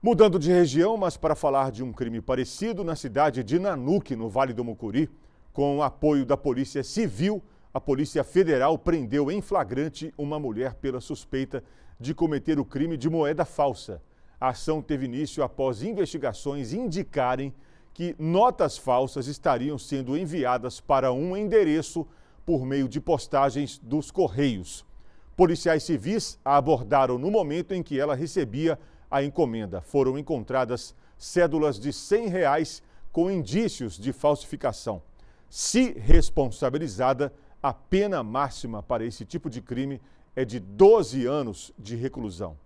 Mudando de região, mas para falar de um crime parecido na cidade de Nanuque, no Vale do Mucuri, com o apoio da Polícia Civil, a Polícia Federal prendeu em flagrante uma mulher pela suspeita de cometer o crime de moeda falsa. A ação teve início após investigações indicarem que notas falsas estariam sendo enviadas para um endereço por meio de postagens dos Correios. Policiais civis a abordaram no momento em que ela recebia a encomenda. Foram encontradas cédulas de R$ reais com indícios de falsificação. Se responsabilizada, a pena máxima para esse tipo de crime é de 12 anos de reclusão.